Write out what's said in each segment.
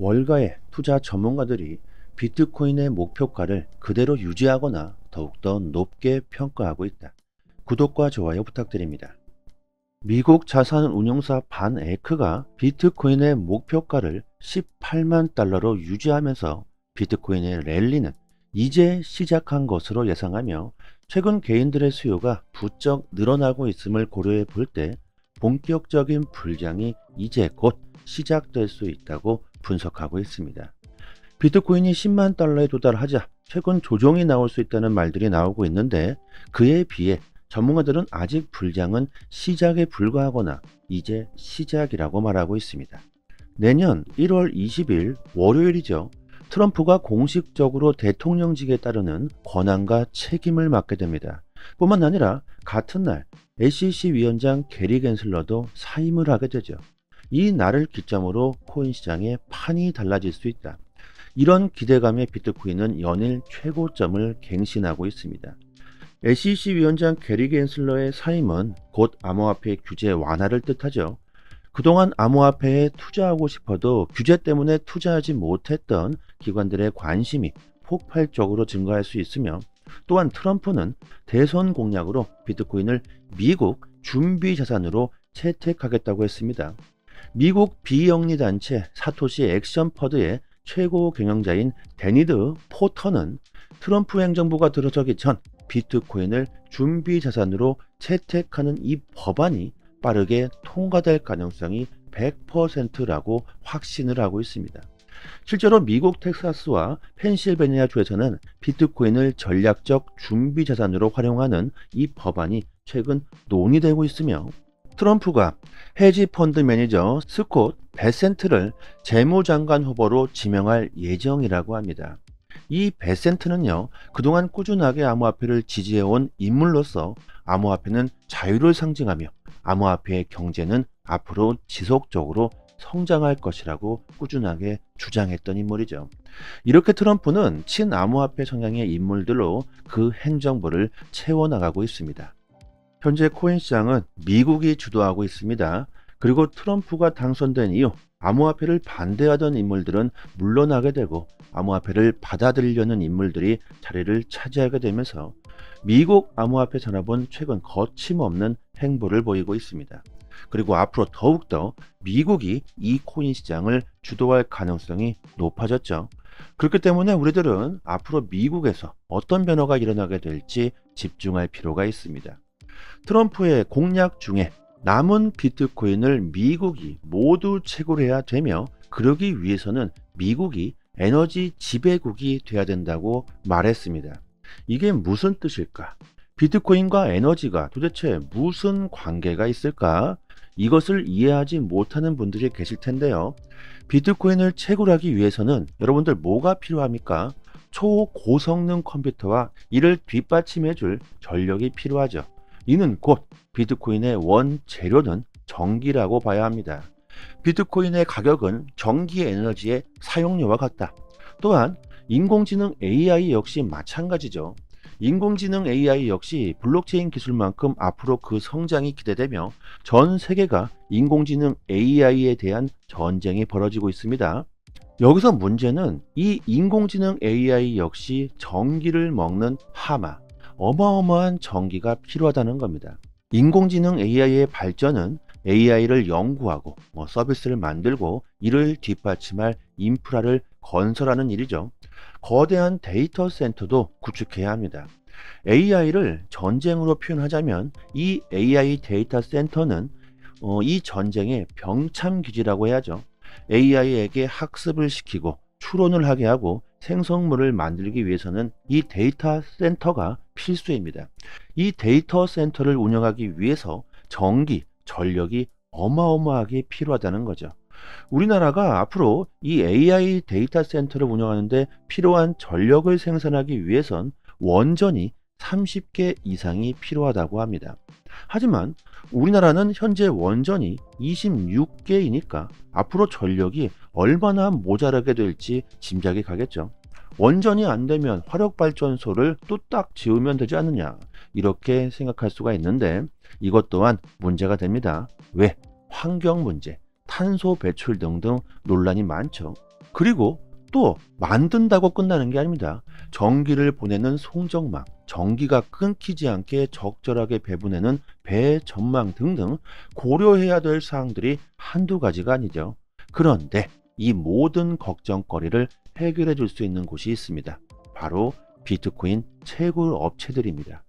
월가의 투자 전문가들이 비트코인의 목표가를 그대로 유지하거나 더욱더 높게 평가하고 있다. 구독과 좋아요 부탁드립니다. 미국 자산운용사 반 에크가 비트코인의 목표가를 18만 달러로 유지하면서 비트코인의 랠리는 이제 시작한 것으로 예상하며 최근 개인들의 수요가 부쩍 늘어나고 있음을 고려해 볼 때 본격적인 불장이 이제 곧 시작될 수 있다고 분석하고 있습니다. 비트코인이 10만 달러에 도달하자 최근 조정이 나올 수 있다는 말들이 나오고 있는데 그에 비해 전문가들은 아직 불장은 시작에 불과하거나 이제 시작이라고 말하고 있습니다. 내년 1월 20일 월요일이죠. 트럼프가 공식적으로 대통령직에 따르는 권한과 책임을 맡게 됩니다. 뿐만 아니라 같은 날 SEC 위원장 게리 갠슬러도 사임을 하게 되죠. 이 날을 기점으로 코인 시장의 판이 달라질 수 있다. 이런 기대감에 비트코인은 연일 최고점을 갱신하고 있습니다. SEC 위원장 게리 겐슬러의 사임은 곧 암호화폐 규제 완화를 뜻하죠. 그동안 암호화폐에 투자하고 싶어도 규제 때문에 투자하지 못했던 기관들의 관심이 폭발적으로 증가할 수 있으며 또한 트럼프는 대선 공약으로 비트코인을 미국 준비 자산으로 채택하겠다고 했습니다. 미국 비영리단체 사토시 액션퍼드의 최고 경영자인 데니드 포터는 트럼프 행정부가 들어서기 전 비트코인을 준비 자산으로 채택하는 이 법안이 빠르게 통과될 가능성이 100%라고 확신을 하고 있습니다. 실제로 미국 텍사스와 펜실베니아 주에서는 비트코인을 전략적 준비 자산으로 활용하는 이 법안이 최근 논의되고 있으며 트럼프가 해지 펀드 매니저 스콧 베센트를 재무장관 후보로 지명할 예정이라고 합니다. 이 베센트는요, 그동안 꾸준하게 암호화폐를 지지해온 인물로서 암호화폐는 자유를 상징하며 암호화폐의 경제는 앞으로 지속적으로 성장할 것이라고 꾸준하게 주장했던 인물이죠. 이렇게 트럼프는 친암호화폐 성향의 인물들로 그 행정부를 채워나가고 있습니다. 현재 코인 시장은 미국이 주도하고 있습니다. 그리고 트럼프가 당선된 이후 암호화폐를 반대하던 인물들은 물러나게 되고 암호화폐를 받아들이려는 인물들이 자리를 차지하게 되면서 미국 암호화폐 산업은 최근 거침없는 행보를 보이고 있습니다. 그리고 앞으로 더욱더 미국이 이 코인 시장을 주도할 가능성이 높아졌죠. 그렇기 때문에 우리들은 앞으로 미국에서 어떤 변화가 일어나게 될지 집중할 필요가 있습니다. 트럼프의 공약 중에 남은 비트코인을 미국이 모두 채굴해야 되며 그러기 위해서는 미국이 에너지 지배국이 돼야 된다고 말했습니다. 이게 무슨 뜻일까? 비트코인과 에너지가 도대체 무슨 관계가 있을까? 이것을 이해하지 못하는 분들이 계실 텐데요. 비트코인을 채굴하기 위해서는 여러분들 뭐가 필요합니까? 초고성능 컴퓨터와 이를 뒷받침해줄 전력이 필요하죠. 이는 곧 비트코인의 원재료는 전기라고 봐야 합니다. 비트코인의 가격은 전기 에너지의 사용료와 같다. 또한 인공지능 AI 역시 마찬가지죠. 인공지능 AI 역시 블록체인 기술만큼 앞으로 그 성장이 기대되며 전 세계가 인공지능 AI에 대한 전쟁이 벌어지고 있습니다. 여기서 문제는 이 인공지능 AI 역시 전기를 먹는 하마, 어마어마한 전기가 필요하다는 겁니다. 인공지능 AI의 발전은 AI를 연구하고 뭐 서비스를 만들고 이를 뒷받침할 인프라를 건설하는 일이죠. 거대한 데이터 센터도 구축해야 합니다. AI를 전쟁으로 표현하자면 이 AI 데이터 센터는 어, 이 전쟁의 병참기지라고 해야죠. AI에게 학습을 시키고 추론을 하게 하고 생성물을 만들기 위해서는 이 데이터 센터가 필수입니다. 이 데이터 센터를 운영하기 위해서 전기, 전력이 어마어마하게 필요하다는 거죠. 우리나라가 앞으로 이 AI 데이터 센터를 운영하는데 필요한 전력을 생산하기 위해선 원전이 30개 이상이 필요하다고 합니다. 하지만 우리나라는 현재 원전이 26개이니까 앞으로 전력이 얼마나 모자라게 될지 짐작이 가겠죠. 원전이 안 되면 화력발전소를 뚝딱 지우면 되지 않느냐 이렇게 생각할 수가 있는데 이것 또한 문제가 됩니다. 왜? 환경 문제, 탄소 배출 등등 논란이 많죠. 그리고 또 만든다고 끝나는 게 아닙니다. 전기를 보내는 송정망, 전기가 끊기지 않게 적절하게 배분해는배 전망 등등 고려해야 될 사항들이 한두 가지가 아니죠. 그런데 이 모든 걱정거리를 해결해 줄 수 있는 곳이 있습니다. 바로 비트코인 채굴 업체들입니다.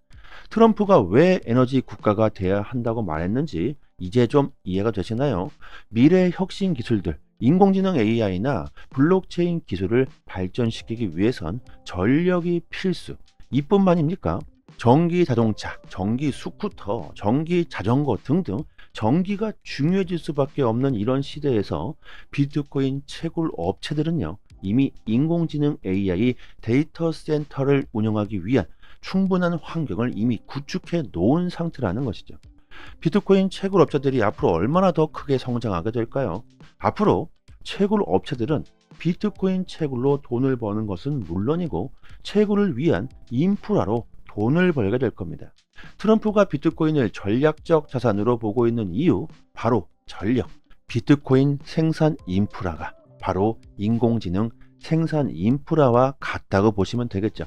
트럼프가 왜 에너지 국가가 돼야 한다고 말했는지 이제 좀 이해가 되시나요? 미래 의 혁신 기술들, 인공지능 AI나 블록체인 기술을 발전시키기 위해선 전력이 필수. 이뿐만입니까? 전기 자동차, 전기 스쿠터, 전기 자전거 등등 전기가 중요해질 수밖에 없는 이런 시대에서 비트코인 채굴 업체들은요 이미 인공지능 AI 데이터 센터를 운영하기 위한 충분한 환경을 이미 구축해 놓은 상태라는 것이죠. 비트코인 채굴 업체들이 앞으로 얼마나 더 크게 성장하게 될까요? 앞으로 채굴 업체들은 비트코인 채굴로 돈을 버는 것은 물론이고 채굴을 위한 인프라로 돈을 벌게 될 겁니다. 트럼프가 비트코인을 전략적 자산으로 보고 있는 이유 바로 전력, 비트코인 생산 인프라가 바로 인공지능 생산 인프라와 같다고 보시면 되겠죠.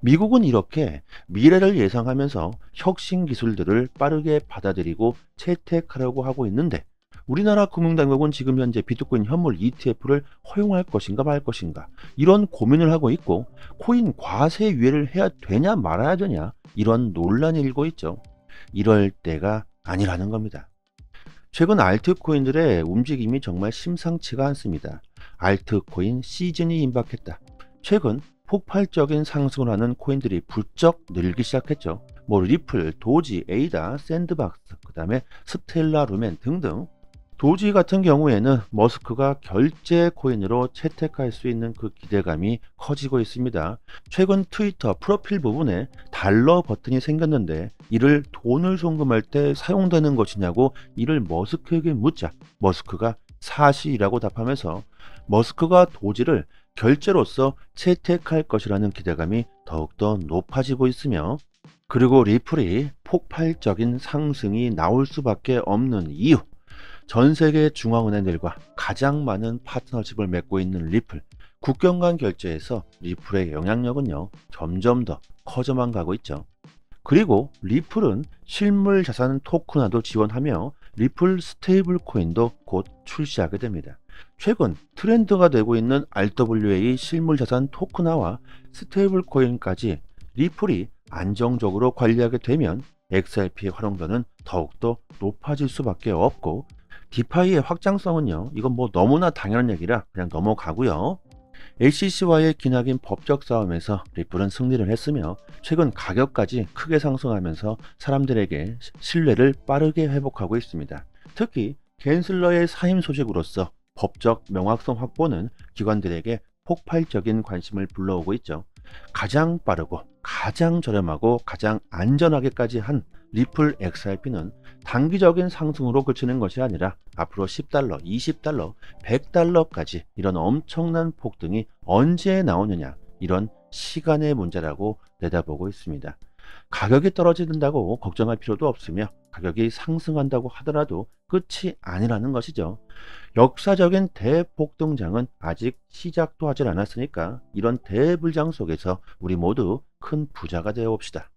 미국은 이렇게 미래를 예상하면서 혁신 기술들을 빠르게 받아들이고 채택하려고 하고 있는데 우리나라 금융당국은 지금 현재 비트코인 현물 ETF를 허용할 것인가 말 것인가 이런 고민을 하고 있고 코인 과세 유예를 해야 되냐 말아야 되냐 이런 논란이 일고 있죠. 이럴 때가 아니라는 겁니다. 최근 알트코인들의 움직임이 정말 심상치가 않습니다. 알트코인 시즌이 임박했다. 최근 폭발적인 상승을 하는 코인들이 부쩍 늘기 시작했죠. 뭐 리플, 도지, 에이다, 샌드박스, 그 다음에 스텔라 루멘 등등 도지 같은 경우에는 머스크가 결제 코인으로 채택할 수 있는 그 기대감이 커지고 있습니다. 최근 트위터 프로필 부분에 달러 버튼이 생겼는데 이를 돈을 송금할 때 사용되는 것이냐고 이를 머스크에게 묻자 머스크가 사실이라고 답하면서 머스크가 도지를 결제로서 채택할 것이라는 기대감이 더욱더 높아지고 있으며 그리고 리플이 폭발적인 상승이 나올 수밖에 없는 이유 전 세계 중앙은행들과 가장 많은 파트너십을 맺고 있는 리플 국경 간 결제에서 리플의 영향력은요 점점 더 커져만 가고 있죠 그리고 리플은 실물 자산 토크나도 지원하며 리플 스테이블 코인도 곧 출시하게 됩니다 최근 트렌드가 되고 있는 RWA 실물자산 토크나와 스테이블코인까지 리플이 안정적으로 관리하게 되면 XRP의 활용도는 더욱더 높아질 수밖에 없고 디파이의 확장성은요 이건 뭐 너무나 당연한 얘기라 그냥 넘어가고요 l c c 와의 기나긴 법적 싸움에서 리플은 승리를 했으며 최근 가격까지 크게 상승하면서 사람들에게 신뢰를 빠르게 회복하고 있습니다. 특히 겐슬러의 사임 소식으로서 법적 명확성 확보는 기관들에게 폭발적인 관심을 불러오고 있죠. 가장 빠르고 가장 저렴하고 가장 안전하게까지 한 리플 XRP는 단기적인 상승으로 그치는 것이 아니라 앞으로 10달러, 20달러, 100달러까지 이런 엄청난 폭등이 언제 나오느냐 이런 시간의 문제라고 내다보고 있습니다. 가격이 떨어진다고 걱정할 필요도 없으며 가격이 상승한다고 하더라도 끝이 아니라는 것이죠. 역사적인 대폭등장은 아직 시작도 하지 않았으니까 이런 대불장 속에서 우리 모두 큰 부자가 되어 봅시다.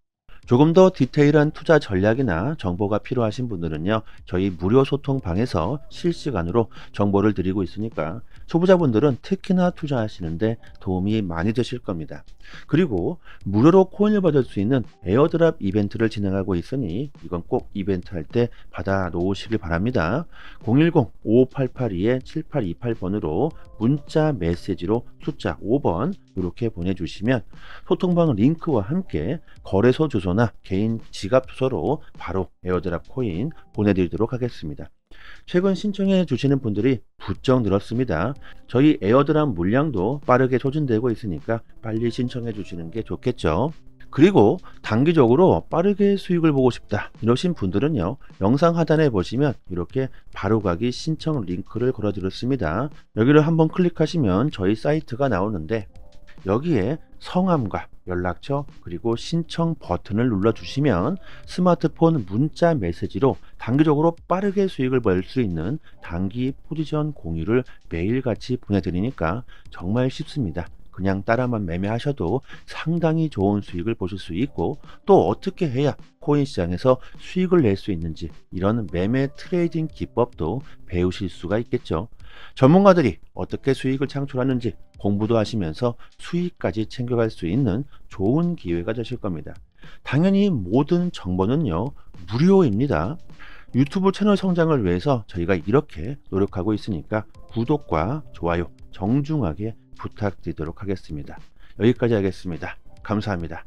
조금 더 디테일한 투자 전략이나 정보가 필요하신 분들은요. 저희 무료 소통방에서 실시간으로 정보를 드리고 있으니까 초보자분들은 특히나 투자하시는데 도움이 많이 되실 겁니다. 그리고 무료로 코인을 받을 수 있는 에어드랍 이벤트를 진행하고 있으니 이건 꼭 이벤트 할 때 받아 놓으시길 바랍니다. 010-5882-7828번으로 문자 메시지로 숫자 5번 이렇게 보내주시면 소통방 링크와 함께 거래소 주소 주소나 개인 지갑 주소로 바로 에어드랍 코인 보내드리도록 하겠습니다. 최근 신청해 주시는 분들이 부쩍 늘었습니다. 저희 에어드랍 물량도 빠르게 소진되고 있으니까 빨리 신청해 주시는 게 좋겠죠. 그리고 단기적으로 빠르게 수익을 보고 싶다 이러신 분들은요 영상 하단에 보시면 이렇게 바로가기 신청 링크를 걸어드렸습니다 여기를 한번 클릭하시면 저희 사이트가 나오는데 여기에 성함과 연락처 그리고 신청 버튼을 눌러주시면 스마트폰 문자 메시지로 단기적으로 빠르게 수익을 벌 수 있는 단기 포지션 공유를 매일같이 보내드리니까 정말 쉽습니다. 그냥 따라만 매매하셔도 상당히 좋은 수익을 보실 수 있고 또 어떻게 해야 코인 시장에서 수익을 낼 수 있는지 이런 매매 트레이딩 기법도 배우실 수가 있겠죠. 전문가들이 어떻게 수익을 창출하는지 공부도 하시면서 수익까지 챙겨갈 수 있는 좋은 기회가 되실 겁니다. 당연히 모든 정보는요 무료입니다. 유튜브 채널 성장을 위해서 저희가 이렇게 노력하고 있으니까 구독과 좋아요 정중하게 부탁드리도록 하겠습니다. 여기까지 하겠습니다. 감사합니다.